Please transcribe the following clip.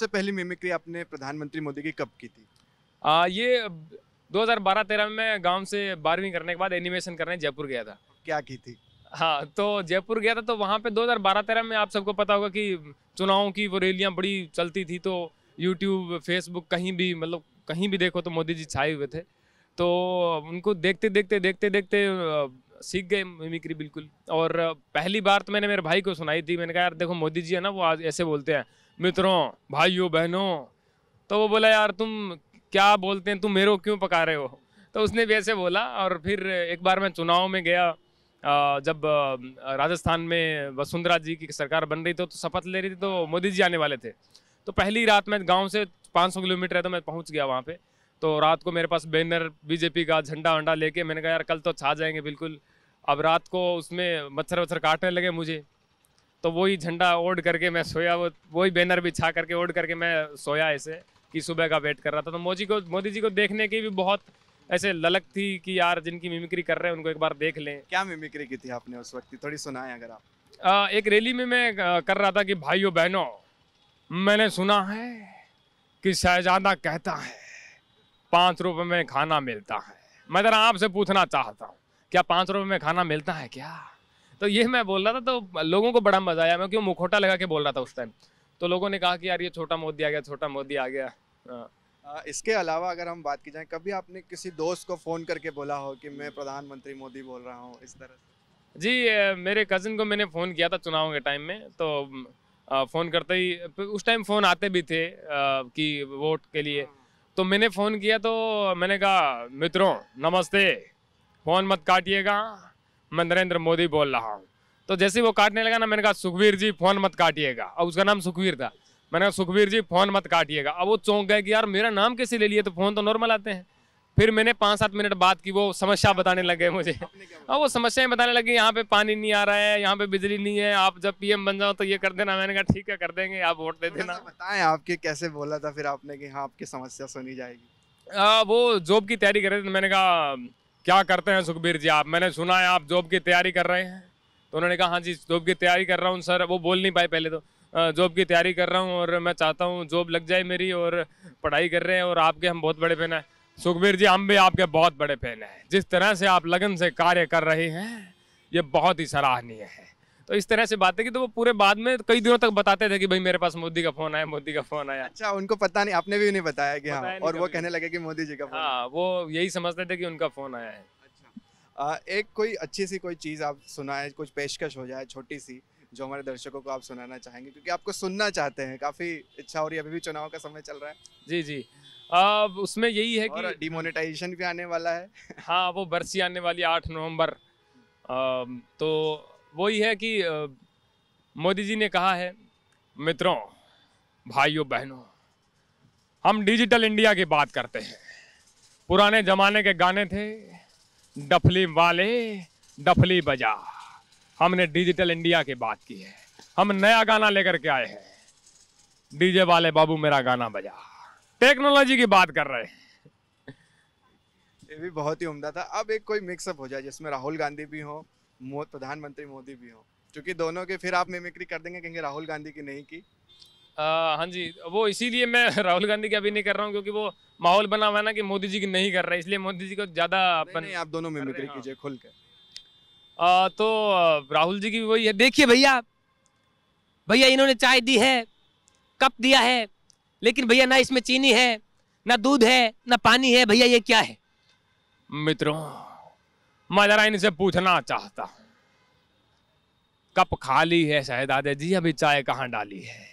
सबसे पहली मिमिक्री आपने प्रधानमंत्री मोदी की कब की थी आ, ये 2012-13 में मैं गांव से बारहवीं करने के बाद एनिमेशन करने जयपुर गया था क्या की थी हाँ तो जयपुर गया था तो वहाँ पे 2012-13 में आप सबको पता होगा कि चुनाव की वो रैलियाँ बड़ी चलती थी तो यूट्यूब फेसबुक कहीं भी मतलब कहीं भी देखो तो मोदी जी छाए हुए थे तो उनको देखते देखते देखते देखते सीख गए मिमिक्री बिल्कुल और पहली बार तो मैंने मेरे भाई को सुनाई थी मैंने कहा यार देखो मोदी जी है ना वो आज ऐसे बोलते हैं मित्रों भाइयों बहनों तो वो बोला यार तुम क्या बोलते हैं तुम मेरे को क्यों पका रहे हो तो उसने भी ऐसे बोला और फिर एक बार मैं चुनाव में गया जब राजस्थान में वसुंधरा जी की सरकार बन रही थी तो शपथ ले रही थी तो मोदी जी आने वाले थे तो पहली रात मैं गाँव से 500 किलोमीटर है तो मैं पहुँच गया वहाँ पर तो रात को मेरे पास बैनर बीजेपी का झंडा वंडा लेके मैंने कहा यार कल तो छा जाएंगे बिल्कुल अब रात को उसमें मच्छर वच्छर काटने लगे मुझे तो वही झंडा ओढ़ करके मैं सोया वो वही बैनर भी छा करके ओढ़ करके मैं सोया ऐसे कि सुबह का वेट कर रहा था तो मोदी को मोदी जी को देखने की भी बहुत ऐसे ललक थी कि यार जिनकी मिमिक्री कर रहे हैं उनको एक बार देख लें क्या मिमिक्री की थी आपने उस वक्त थोड़ी सुनाए अगर आप आ, एक रैली में मैं कर रहा था कि भाइयों बहनों मैंने सुना है कि शहजादा कहता है पाँच रुपये में खाना मिलता है मैं जरा आपसे पूछना चाहता हूँ क्या पाँच रुपये में खाना मिलता है क्या तो ये मैं बोल रहा था तो लोगों को बड़ा मज़ा आया मैं क्यों मुखोटा लगा के बोल रहा था उस टाइम तो लोगों ने कहा कि यार ये छोटा मोदी आ गया छोटा मोदी आ गया हाँ। आ, इसके अलावा अगर हम बात की जाए कभी आपने किसी दोस्त को फ़ोन करके बोला हो कि मैं प्रधानमंत्री मोदी बोल रहा हूँ इस तरह से जी मेरे कज़न को मैंने फ़ोन किया था चुनाव के टाइम में तो फ़ोन करते ही उस टाइम फ़ोन आते भी थे कि वोट के लिए हाँ। तो मैंने फ़ोन किया तो मैंने कहा मित्रों नमस्ते फ़ोन मत काटिएगा मैं नरेंद्र मोदी बोल रहा हूँ तो जैसे वो काटने लगा ना मैंने कहा सुखवीर जी फ़ोन मत काटिएगा अब उसका नाम सुखवीर था मैंने कहा सुखवीर जी फ़ोन मत काटिएगा अब वो चौंक गए कि यार मेरा नाम कैसे ले लिए तो फ़ोन तो नॉर्मल आते हैं फिर मैंने पाँच सात मिनट बात की वो समस्या बताने लगे मुझे अब वो समस्याएं बताने लगी यहाँ पे पानी नहीं आ रहा है यहाँ पे बिजली नहीं है आप जब पीएम बन जाओ तो ये कर देना मैंने कहा ठीक है कर देंगे आप वोट दे देना तो बताएं आपके कैसे बोला था फिर आपने कि हाँ आपकी समस्या सुनी जाएगी आ, वो जॉब की तैयारी कर रहे थे मैंने कहा क्या करते हैं सुखबीर जी आप मैंने सुना है आप जॉब की तैयारी कर रहे हैं तो उन्होंने कहा हाँ जी जॉब की तैयारी कर रहा हूँ सर वो बोल नहीं पाए पहले तो जॉब की तैयारी कर रहा हूँ और मैं चाहता हूँ जॉब लग जाए मेरी और पढ़ाई कर रहे हैं और आपके हम बहुत बड़े फैन हैं सुखबीर जी हम भी आपके बहुत बड़े फैन हैं जिस तरह से आप लगन से कार्य कर रहे हैं ये बहुत ही सराहनीय है तो इस तरह से बात है कि तो वो पूरे बाद में कई दिनों तक बताते थे कि भाई मेरे पास मोदी का फोन आया मोदी का फोन आया अच्छा उनको पता नहीं आपने भी उन्हें बताया कि हाँ और वो कहने लगे कि मोदी जी का फोन हाँ वो यही समझते थे कि उनका फोन आया है अच्छा एक कोई अच्छी सी कोई चीज़ आप सुनाए कुछ पेशकश हो जाए छोटी सी जो हमारे दर्शकों को आप सुनाना चाहेंगे क्योंकि आपको सुनना चाहते हैं काफ़ी इच्छा हो रही है अभी भी चुनाव का समय चल रहा है जी जी अब उसमें यही है कि डिमोनेटाइजेशन भी आने वाला है हाँ वो बरसी आने वाली आठ नवंबर तो वही है कि मोदी जी ने कहा है मित्रों भाइयों बहनों हम डिजिटल इंडिया की बात करते हैं पुराने ज़माने के गाने थे डफली वाले डफली बजा हमने डिजिटल इंडिया की बात की है हम नया गाना लेकर के आए हैं डीजे वाले बाबू मेरा गाना बजा टेक्नोलॉजी की बात कर रहे हैं ये भी बहुत ही उम्दा था अब एक कोई मिक्सअप हो जाए जिसमें राहुल गांधी भी हो प्रधानमंत्री मोदी भी हो क्योंकि दोनों के फिर आप मिमिक्री कर देंगे कहेंगे राहुल गांधी की नहीं की आ, हाँ जी वो इसीलिए मैं राहुल गांधी की अभी नहीं कर रहा हूँ क्योंकि वो माहौल बना हुआ है ना कि मोदी जी की नहीं कर रहा इसलिए मोदी जी को ज़्यादा अपन आप दोनों मिमिक्री हाँ। कीजिए खुल के तो राहुल जी की वही है देखिए भैया भैया इन्होंने चाय दी है कप दिया है लेकिन भैया ना इसमें चीनी है ना दूध है ना पानी है भैया ये क्या है मित्रों मैं जरा इनसे पूछना चाहता हूँ कप खाली है शहदादे जी अभी चाय कहाँ डाली है